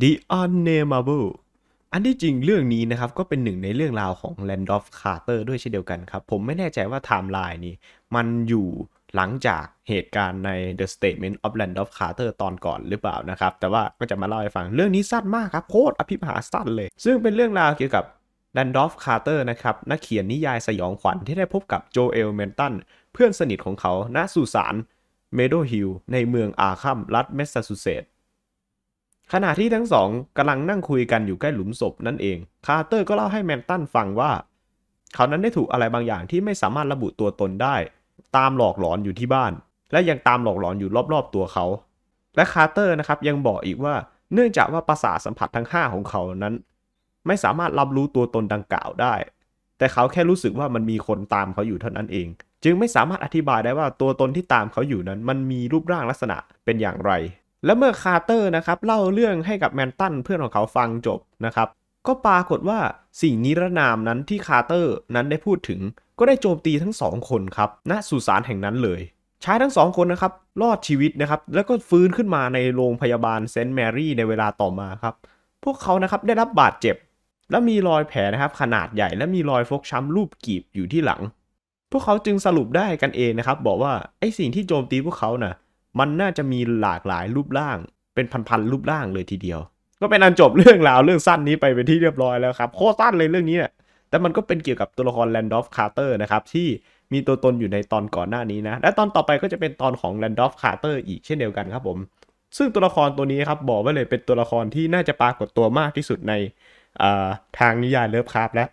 The Unnameable อันที่จริงเรื่องนี้นะครับ ก็เป็นหนึ่งในเรื่องราวของ l a n d o f Carter ด้วยเช่นเดียวกันครับ ผมไม่แน่ใจว่าไทม์ไลน์นี้มันอยู่หลังจากเหตุการณ์ใน The Statement of Randolph Carter ตอนก่อนหรือเปล่านะครับ แต่ว่าก็จะมาเล่าให้ฟังเรื่องนี้สั้นมากครับโคตรอภิมหาสั้นเลย ซึ่งเป็นเรื่องราวเกี่ยวกับแลนดอล์ฟคาร์เตอร์นะครับนักเขียนนิยายสยองขวัญที่ได้พบกับโจเอลเมนตันเพื่อนสนิทของเขาณสุสานเมโดฮิลในเมืองอาคัมรัฐแมสซาชูเซตส์ขณะที่ทั้งสองกำลังนั่งคุยกันอยู่ใกล้หลุมศพนั่นเองคาร์เตอร์ก็เล่าให้แมนตันฟังว่า เขานั้นได้ถูกอะไรบางอย่างที่ไม่สามารถระบุตัวตนได้ ตามหลอกหลอนอยู่ที่บ้าน และยังตามหลอกหลอนอยู่รอบๆตัวเขา และคาร์เตอร์นะครับยังบอกอีกว่าเนื่องจากว่าประสาทสัมผัสทั้ง5 ของเขานั้น ไม่สามารถรับรู้ตัวตนดังกล่าวได้ แต่เขาแค่รู้สึกว่ามันมีคนตามเขาอยู่เท่านั้นเอง จึงไม่สามารถอธิบายได้ว่าตัวตนที่ตามเขาอยู่นั้นมันมีรูปร่างลักษณะเป็นอย่างไรและเมื่อคาร์เตอร์นะครับ เล่าเรื่องให้กับแมนตันเพื่อนของเขาฟังจบนะครับ ก็ปรากฏว่าสิ่งนิรนามนั้นที่คาร์เตอร์นั้นได้พูดถึง ก็ได้โจมตีทั้งสองคนครับณนะสุสานแห่งนั้นเลยชายทั้งสองคนนะครับรอดชีวิตนะครับ แล้วก็ฟื้นขึ้นมาในโรงพยาบาลเซนต์แมรี่ในเวลาต่อมาครับ พวกเขานะครับ ได้รับบาดเจ็บ และมีรอยแผลนะครับขนาดใหญ่และมีรอยฟกช้ำรูปกีบอยู่ที่หลัง พวกเขาจึงสรุปได้กันเองนะครับบอกว่าไอ้สิ่งที่โจมตีพวกเขานะ่ะมันน่าจะมีหลากหลายรูปร่าง เป็นพันๆรูปร่างเลยทีเดียว ก็เป็นอันจบเรื่องราวเรื่องสั้นนี้ไปเป็นที่เรียบร้อยแล้วครับ โคตรสั้นเลยเรื่องนี้เนี่ยแต่มันก็เป็นเกี่ยวกับตัวละครแลนดอฟคาร์เตอร์นะครับที่มีตัวตนอยู่ในตอนก่อนหน้านี้นะ และตอนต่อไปก็จะเป็นตอนของแลนดอฟคาร์เตอร์อีกเช่นเดียวกันครับผม ซึ่งตัวละครตัวนี้ครับบอกไว้เลย เป็นตัวละครที่น่าจะปรากฏตัวมากที่สุดในทางนิยายเลิฟคราฟแล้ว